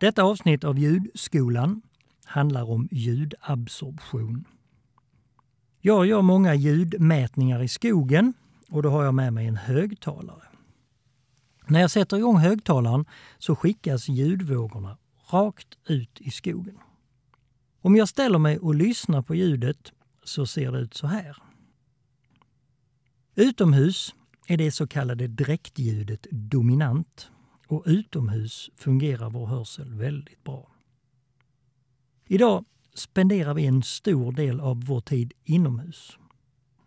Detta avsnitt av Ljudskolan handlar om ljudabsorption. Jag gör många ljudmätningar i skogen och då har jag med mig en högtalare. När jag sätter igång högtalaren så skickas ljudvågorna rakt ut i skogen. Om jag ställer mig och lyssnar på ljudet så ser det ut så här. Utomhus är det så kallade dräktljudet dominant och utomhus fungerar vår hörsel väldigt bra. Idag spenderar vi en stor del av vår tid inomhus.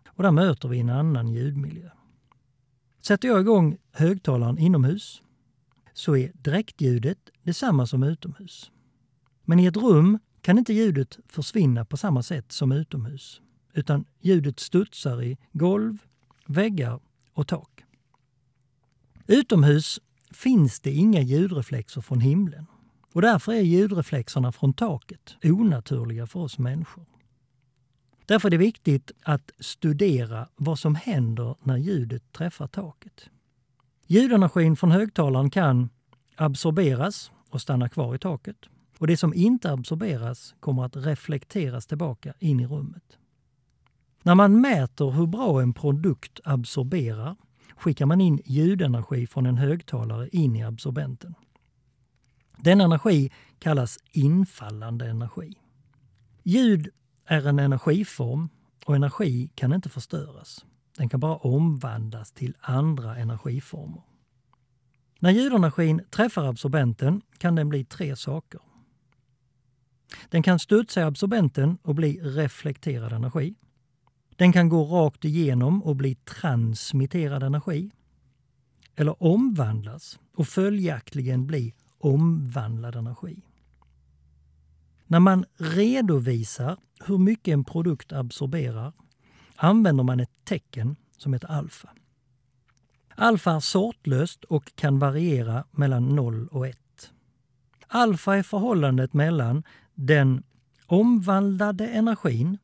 Och där möter vi en annan ljudmiljö. Sätter jag igång högtalaren inomhus så är direktljudet detsamma som utomhus. Men i ett rum kan inte ljudet försvinna på samma sätt som utomhus utan ljudet studsar i golv, väggar och tak. Utomhus finns det inga ljudreflexer från himlen. Och därför är ljudreflexerna från taket onaturliga för oss människor. Därför är det viktigt att studera vad som händer när ljudet träffar taket. Ljudenergin från högtalaren kan absorberas och stanna kvar i taket. Och det som inte absorberas kommer att reflekteras tillbaka in i rummet. När man mäter hur bra en produkt absorberar skickar man in ljudenergi från en högtalare in i absorbenten. Den energi kallas infallande energi. Ljud är en energiform och energi kan inte förstöras. Den kan bara omvandlas till andra energiformer. När ljudenergin träffar absorbenten kan den bli tre saker. Den kan studsa i absorbenten och bli reflekterad energi. Den kan gå rakt igenom och bli transmitterad energi. Eller omvandlas och följaktligen bli omvandlad energi. När man redovisar hur mycket en produkt absorberar använder man ett tecken som heter alfa. Alfa är sortlöst och kan variera mellan 0 och 1. Alfa är förhållandet mellan den omvandlade energin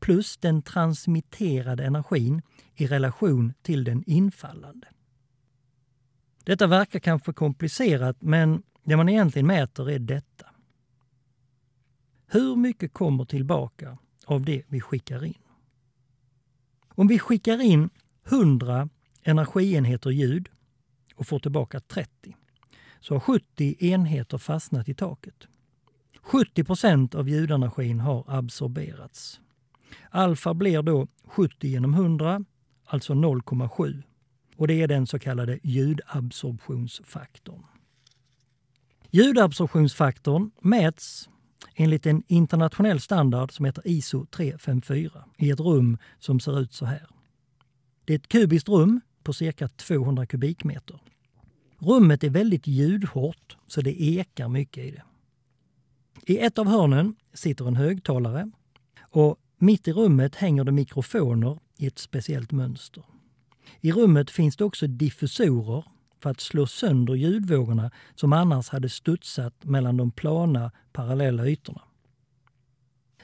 plus den transmitterade energin i relation till den infallande. Detta verkar kanske komplicerat, men det man egentligen mäter är detta. Hur mycket kommer tillbaka av det vi skickar in? Om vi skickar in 100 energienheter ljud och får tillbaka 30 så har 70 enheter fastnat i taket. 70 av ljudenergin har absorberats. Alfa blir då 70 genom 100, alltså 0,7. Och det är den så kallade ljudabsorptionsfaktorn. Ljudabsorptionsfaktorn mäts enligt en internationell standard som heter ISO 354 i ett rum som ser ut så här. Det är ett kubiskt rum på cirka 200 kubikmeter. Rummet är väldigt ljudhårt, så det ekar mycket i det. I ett av hörnen sitter en högtalare och mitt i rummet hänger det mikrofoner i ett speciellt mönster. I rummet finns det också diffusorer för att slå sönder ljudvågorna som annars hade studsat mellan de plana, parallella ytorna.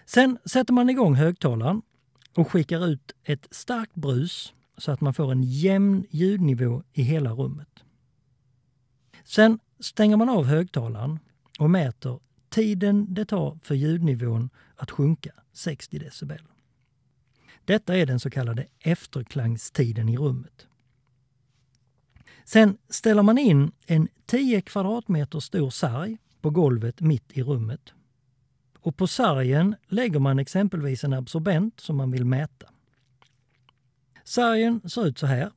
Sen sätter man igång högtalaren och skickar ut ett starkt brus så att man får en jämn ljudnivå i hela rummet. Sen stänger man av högtalaren och mäter tiden det tar för ljudnivån att sjunka 60 decibel. Detta är den så kallade efterklangstiden i rummet. Sen ställer man in en 10 kvadratmeter stor sarg på golvet mitt i rummet. Och på sargen lägger man exempelvis en absorbent som man vill mäta. Sargen ser ut så här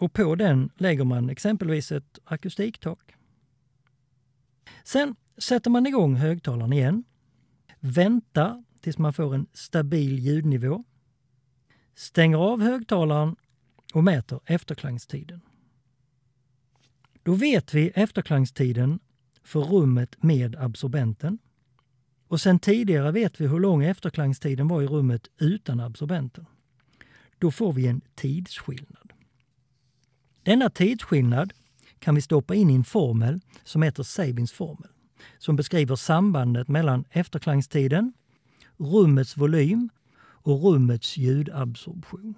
och på den lägger man exempelvis ett akustiktak. Sen sätter man igång högtalaren igen. Vänta tills man får en stabil ljudnivå. Stänger av högtalaren och mäter efterklangstiden. Då vet vi efterklangstiden för rummet med absorbenten. Och sen tidigare vet vi hur lång efterklangstiden var i rummet utan absorbenten. Då får vi en tidsskillnad. Denna tidsskillnad kan vi stoppa in i en formel som heter Sabins formel som beskriver sambandet mellan efterklangstiden, rummets volym och rummets ljudabsorption.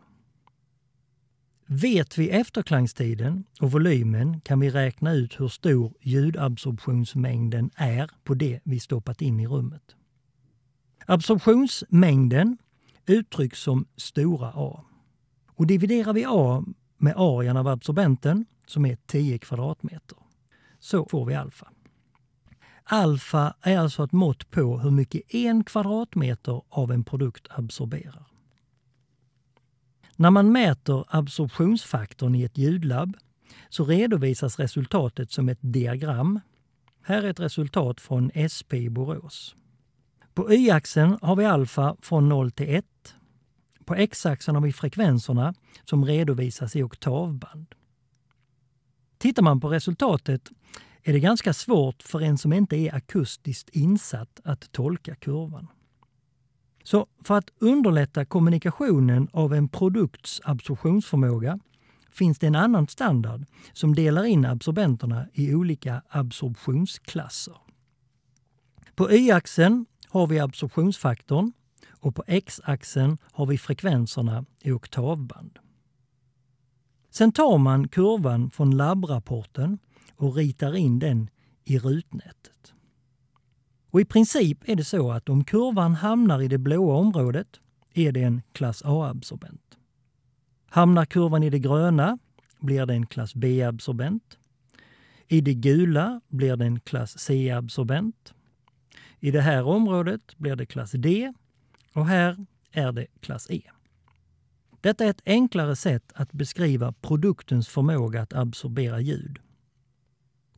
Vet vi efterklangstiden och volymen kan vi räkna ut hur stor ljudabsorptionsmängden är på det vi stoppat in i rummet. Absorptionsmängden uttrycks som stora A. Och dividerar vi A med arean av absorbenten, som är 10 kvadratmeter, så får vi alfa. Alfa är alltså ett mått på hur mycket en kvadratmeter av en produkt absorberar. När man mäter absorptionsfaktorn i ett ljudlabb så redovisas resultatet som ett diagram. Här är ett resultat från SP i Borås. På y-axeln har vi alfa från 0 till 1. På x-axeln har vi frekvenserna som redovisas i oktavband. Tittar man på resultatet är det ganska svårt för en som inte är akustiskt insatt att tolka kurvan. Så för att underlätta kommunikationen av en produkts absorptionsförmåga finns det en annan standard som delar in absorbenterna i olika absorptionsklasser. På y-axeln har vi absorptionsfaktorn och på x-axeln har vi frekvenserna i oktavband. Sen tar man kurvan från labbrapporten och ritar in den i rutnätet. Och I princip är det så att om kurvan hamnar i det blåa området är det en klass A-absorbent. Hamnar kurvan i det gröna blir det en klass B-absorbent. I det gula blir det en klass C-absorbent. I det här området blir det klass D och här är det klass E. Detta är ett enklare sätt att beskriva produktens förmåga att absorbera ljud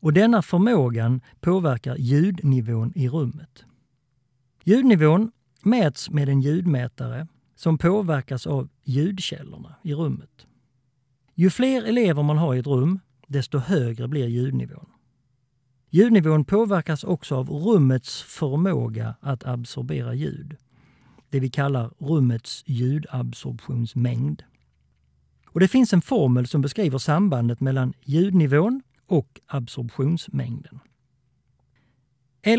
och denna förmågan påverkar ljudnivån i rummet. Ljudnivån mäts med en ljudmätare som påverkas av ljudkällorna i rummet. Ju fler elever man har i ett rum, desto högre blir ljudnivån. Ljudnivån påverkas också av rummets förmåga att absorbera ljud. Det vi kallar rummets ljudabsorptionsmängd. Och det finns en formel som beskriver sambandet mellan ljudnivån och absorptionsmängden.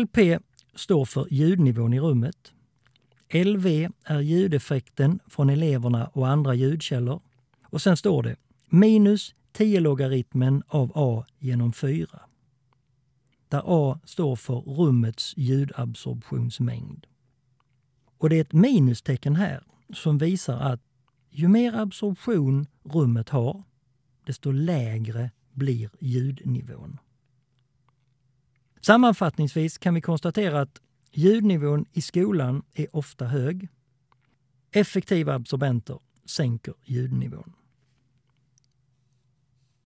LP står för ljudnivån i rummet. LV är ljudeffekten från eleverna och andra ljudkällor. Och sen står det minus 10 logaritmen av A genom 4. Där A står för rummets ljudabsorptionsmängd. Och det är ett minustecken här som visar att ju mer absorption rummet har, desto lägre blir ljudnivån. Sammanfattningsvis kan vi konstatera att ljudnivån i skolan är ofta hög. Effektiva absorbenter sänker ljudnivån.